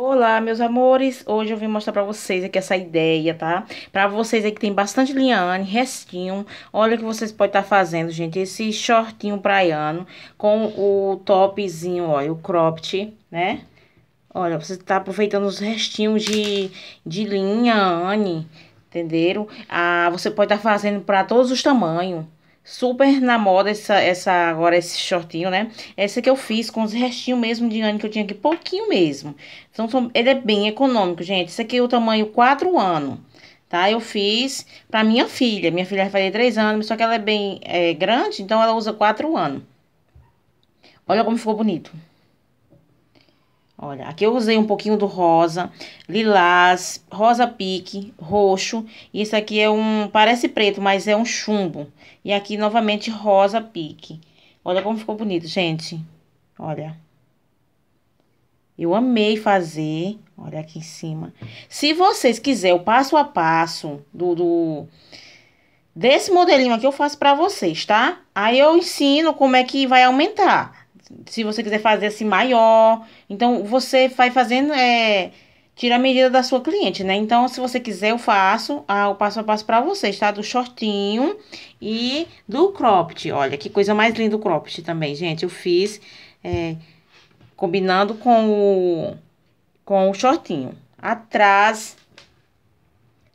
Olá, meus amores! Hoje eu vim mostrar pra vocês aqui essa ideia, tá? Pra vocês aí que tem bastante linhane, restinho, olha o que vocês podem estar tá fazendo, gente. Esse shortinho praiano com o topzinho, ó, o cropped, né? Olha, você tá aproveitando os restinhos de, de Anne, entenderam? Ah, você pode estar tá fazendo pra todos os tamanhos, super na moda essa, essa agora esse shortinho, né? Essa que eu fiz com os restinhos mesmo de ano que eu tinha aqui, pouquinho mesmo. Então, ele é bem econômico, gente. Esse aqui é o tamanho 4 anos, tá? Eu fiz pra minha filha. Minha filha vai fazer 3 anos, só que ela é bem é, grande, então ela usa 4 anos. Olha como ficou bonito. Olha, aqui eu usei um pouquinho do rosa, lilás, rosa pique, roxo. Isso aqui é um, parece preto, mas é um chumbo. E aqui, novamente, rosa pique. Olha como ficou bonito, gente. Olha. Eu amei fazer. Olha aqui em cima. Se vocês quiserem o passo a passo do, do desse modelinho aqui, eu faço pra vocês, tá? Aí eu ensino como é que vai aumentar se você quiser fazer assim maior. Então, você vai fazendo, é, tira a medida da sua cliente, né? Então, se você quiser, eu faço ah, o passo a passo para vocês, tá? Do shortinho e do cropped. Olha, que coisa mais linda o cropped também, gente. Eu fiz é, combinando com o, com o shortinho. Atrás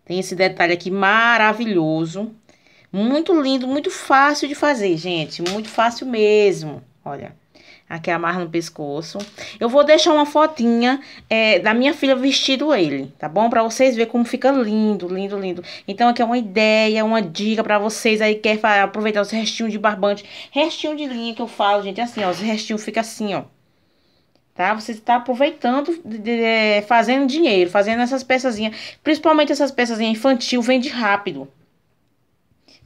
tem esse detalhe aqui maravilhoso. Muito lindo, muito fácil de fazer, gente. Muito fácil mesmo. Olha. Aqui é amarra no pescoço. Eu vou deixar uma fotinha é, da minha filha vestindo ele, tá bom? Pra vocês verem como fica lindo, lindo, lindo. Então, aqui é uma ideia, uma dica pra vocês aí que quer aproveitar os restinhos de barbante. Restinho de linha que eu falo, gente, é assim, ó. Os restinhos ficam assim, ó. Tá? Você está aproveitando, de, de, é, fazendo dinheiro, fazendo essas peçazinhas. Principalmente essas peçazinhas infantil, vende rápido.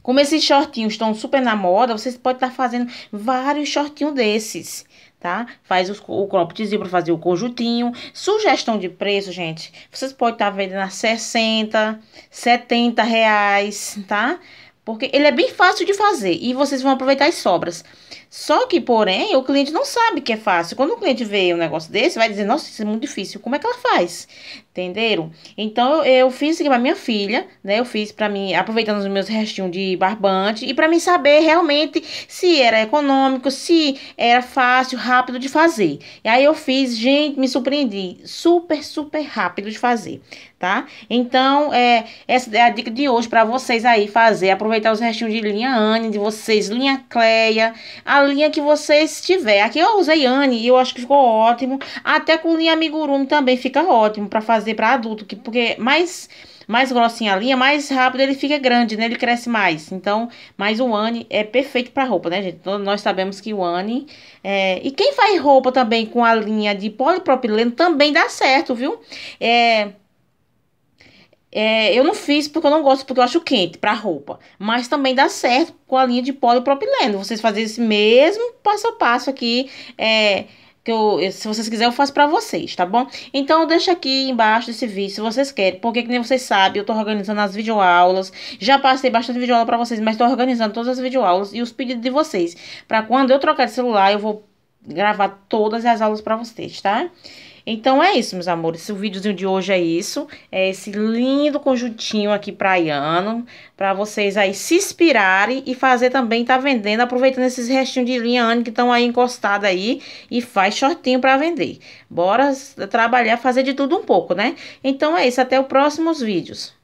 Como esses shortinhos estão super na moda, vocês podem estar tá fazendo vários shortinhos desses tá? Faz os, o croppedzinho para fazer o conjuntinho. Sugestão de preço, gente, vocês podem estar tá vendendo a 60, 70 reais, tá? Porque ele é bem fácil de fazer e vocês vão aproveitar as sobras. Só que, porém, o cliente não sabe que é fácil. Quando o cliente vê um negócio desse, vai dizer, nossa, isso é muito difícil, como é que ela faz? Entenderam? Então, eu fiz isso aqui pra minha filha, né? Eu fiz para mim, aproveitando os meus restinhos de barbante, e para mim saber realmente se era econômico, se era fácil, rápido de fazer. E aí eu fiz, gente, me surpreendi. Super, super rápido de fazer, tá? Então, é, essa é a dica de hoje para vocês aí fazer, aproveitar os restinhos de linha Anne, de vocês, linha Cleia, a a linha que você estiver. Aqui eu usei Anne e eu acho que ficou ótimo. Até com linha amigurumi também fica ótimo para fazer para adulto, que, porque mais mais grossinha a linha, mais rápido ele fica grande, né? Ele cresce mais. Então, mas o Anne é perfeito para roupa, né, gente? Então, nós sabemos que o Anne é... e quem faz roupa também com a linha de polipropileno também dá certo, viu? É é, eu não fiz porque eu não gosto, porque eu acho quente para roupa. Mas também dá certo com a linha de polipropileno. Vocês fazem esse mesmo passo a passo aqui. É, que eu, se vocês quiserem, eu faço para vocês, tá bom? Então, deixa aqui embaixo desse vídeo se vocês querem. Porque, como nem vocês sabem, eu tô organizando as videoaulas. Já passei bastante videoaula para vocês, mas tô organizando todas as videoaulas e os pedidos de vocês. para quando eu trocar de celular, eu vou gravar todas as aulas para vocês, tá? Tá? Então é isso, meus amores. O videozinho de hoje é isso. É esse lindo conjuntinho aqui praiano. Pra vocês aí se inspirarem e fazer também, tá vendendo. Aproveitando esses restinhos de linha Anne que estão aí encostados aí. E faz shortinho pra vender. Bora trabalhar, fazer de tudo um pouco, né? Então é isso. Até os próximos vídeos.